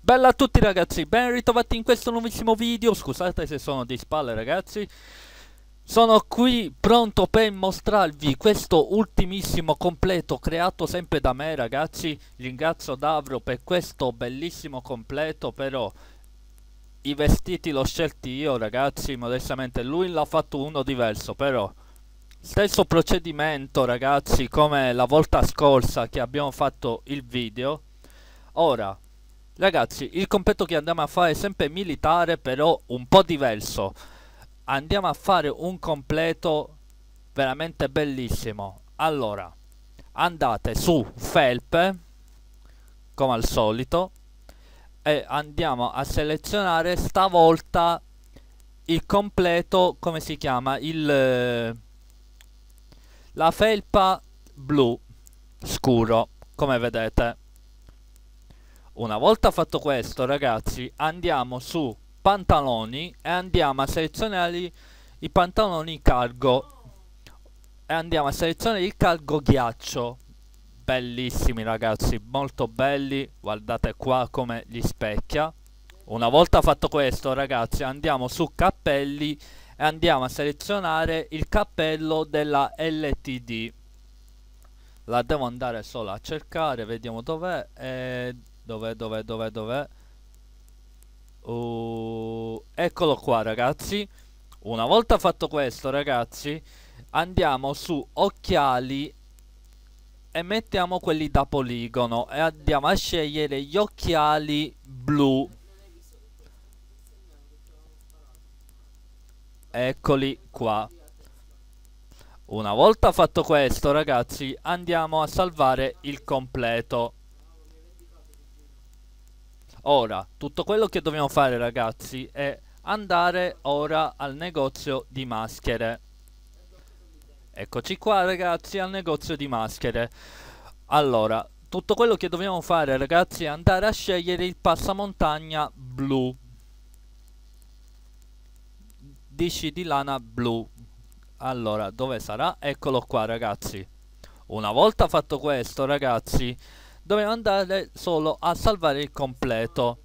Bella a tutti ragazzi, ben ritrovati in questo nuovissimo video, scusate se sono di spalle ragazzi sono qui pronto per mostrarvi questo ultimissimo completo creato sempre da me ragazzi Ringrazio Davro per questo bellissimo completo però i vestiti l'ho scelti io ragazzi modestamente lui l'ha fatto uno diverso però stesso procedimento ragazzi come la volta scorsa che abbiamo fatto il video ora ragazzi il completo che andiamo a fare è sempre militare però un po' diverso andiamo a fare un completo veramente bellissimo allora andate su felpe come al solito e andiamo a selezionare stavolta il completo come si chiama il eh, la felpa blu scuro come vedete una volta fatto questo ragazzi andiamo su pantaloni e andiamo a selezionare i pantaloni cargo e andiamo a selezionare il cargo ghiaccio bellissimi ragazzi, molto belli, guardate qua come li specchia. Una volta fatto questo ragazzi andiamo su cappelli e andiamo a selezionare il cappello della LTD. La devo andare solo a cercare, vediamo dov'è. Eh, dov'è, dov'è, dov'è, dov'è. Uh, eccolo qua ragazzi. Una volta fatto questo ragazzi andiamo su occhiali e mettiamo quelli da poligono e andiamo a scegliere gli occhiali blu eccoli qua una volta fatto questo ragazzi andiamo a salvare il completo ora tutto quello che dobbiamo fare ragazzi è andare ora al negozio di maschere Eccoci qua ragazzi al negozio di maschere Allora, tutto quello che dobbiamo fare ragazzi è andare a scegliere il passamontagna blu Disci di lana blu Allora, dove sarà? Eccolo qua ragazzi Una volta fatto questo ragazzi Dobbiamo andare solo a salvare il completo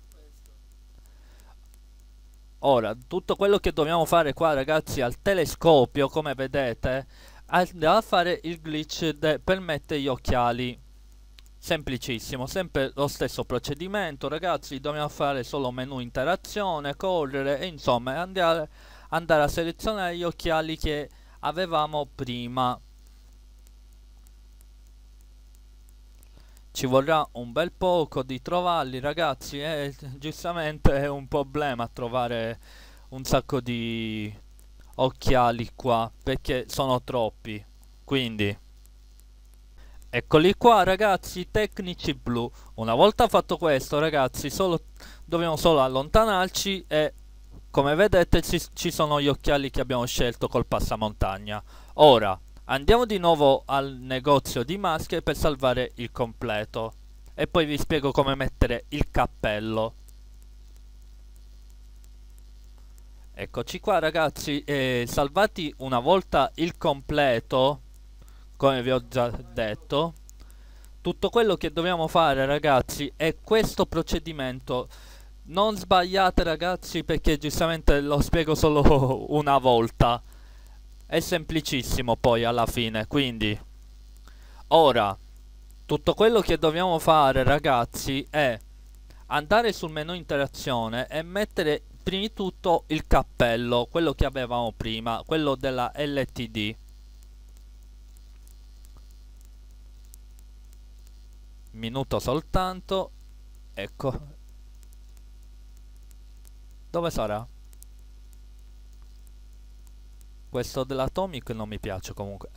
Ora, tutto quello che dobbiamo fare qua ragazzi al telescopio come vedete andiamo a fare il glitch per mettere gli occhiali semplicissimo sempre lo stesso procedimento ragazzi dobbiamo fare solo menu interazione correre e insomma andare, andare a selezionare gli occhiali che avevamo prima ci vorrà un bel poco di trovarli ragazzi e eh, giustamente è un problema trovare un sacco di occhiali qua perché sono troppi quindi eccoli qua ragazzi tecnici blu una volta fatto questo ragazzi solo, dobbiamo solo allontanarci e come vedete ci, ci sono gli occhiali che abbiamo scelto col passamontagna ora andiamo di nuovo al negozio di maschere per salvare il completo e poi vi spiego come mettere il cappello Eccoci qua ragazzi, eh, salvati una volta il completo, come vi ho già detto, tutto quello che dobbiamo fare ragazzi è questo procedimento. Non sbagliate ragazzi perché giustamente lo spiego solo una volta. È semplicissimo poi alla fine, quindi... Ora, tutto quello che dobbiamo fare ragazzi è andare sul menu interazione e mettere prima di tutto il cappello, quello che avevamo prima, quello della LTD. Minuto soltanto, ecco. Dove sarà? Questo dell'Atomic non mi piace comunque.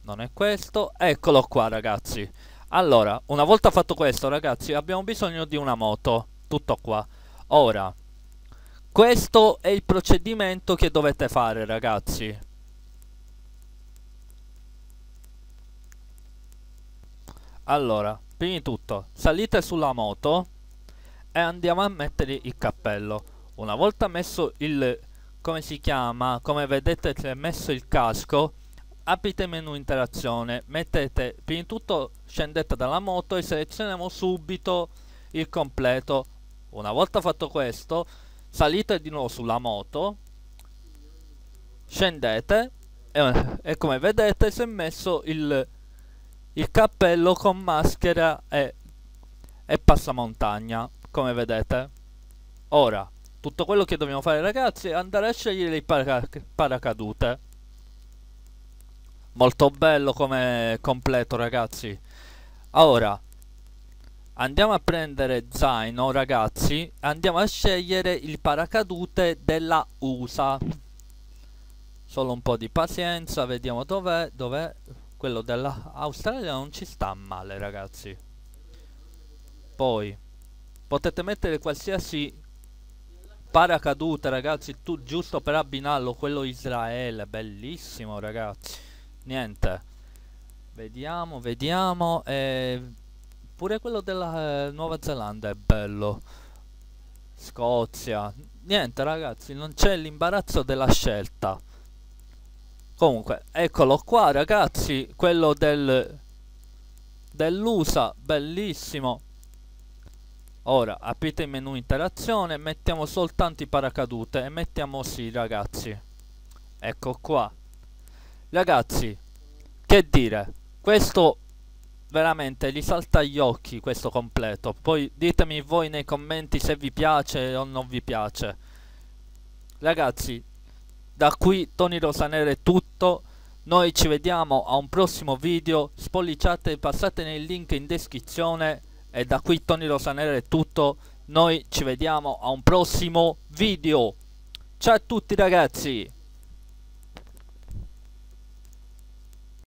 Non è questo, eccolo qua ragazzi. Allora, una volta fatto questo ragazzi, abbiamo bisogno di una moto, tutto qua. Ora, questo è il procedimento che dovete fare ragazzi. Allora, prima di tutto, salite sulla moto e andiamo a mettere il cappello. Una volta messo il... come si chiama? Come vedete c'è messo il casco, aprite menu interazione, mettete, prima di tutto scendete dalla moto e selezioniamo subito il completo una volta fatto questo, salite di nuovo sulla moto, scendete e, e come vedete si è messo il, il cappello con maschera e, e passamontagna, come vedete. Ora, tutto quello che dobbiamo fare ragazzi è andare a scegliere i parac paracadute. Molto bello come completo ragazzi. Ora, Andiamo a prendere zaino ragazzi Andiamo a scegliere il paracadute della USA Solo un po' di pazienza Vediamo dov'è Dov'è Quello dell'Australia non ci sta male ragazzi Poi Potete mettere qualsiasi paracadute ragazzi tu, Giusto per abbinarlo Quello Israele Bellissimo ragazzi Niente Vediamo vediamo eh Pure quello della eh, Nuova Zelanda è bello. Scozia. Niente ragazzi, non c'è l'imbarazzo della scelta. Comunque, eccolo qua ragazzi, quello del dell'USA, bellissimo. Ora, aprite il menu interazione, mettiamo soltanto i paracadute e mettiamo sì ragazzi. Ecco qua. Ragazzi, che dire, questo veramente gli salta agli occhi questo completo. Poi ditemi voi nei commenti se vi piace o non vi piace. Ragazzi, da qui Tony Rosanere è tutto. Noi ci vediamo a un prossimo video. Spolliciate e passate nel link in descrizione. E da qui Tony Rosanere è tutto. Noi ci vediamo a un prossimo video. Ciao a tutti ragazzi!